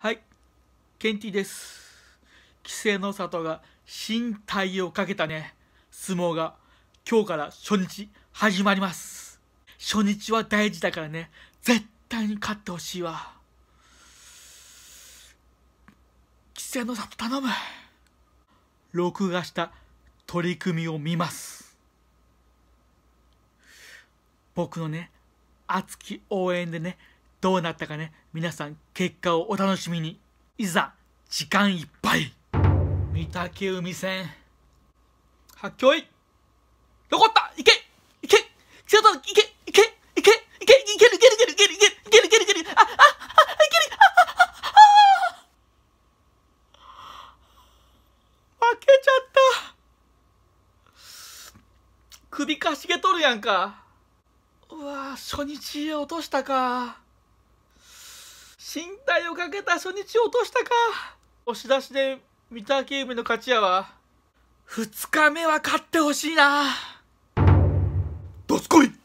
はい、ケンティです。稀勢の里が身体をかけたね、相撲が今日から初日始まります。初日は大事だからね、絶対に勝ってほしいわ。稀勢の里頼む。録画した取り組みを見ます。僕のね、熱き応援でね、どうなったかね皆さん結果をお楽しみにいざ時間いっぱい御嶽海戦発狂い残ったいけいけ来たいけいけいけいけいけいけるいけるいけるいけるいけるいけるいけるいけるああいけるああ負けちゃった首かしげとるやんかうわ初日落としたか身体をかけた初日を落としたか押し出しで御嶽海の勝ちやわ2日目は勝ってほしいなどすこい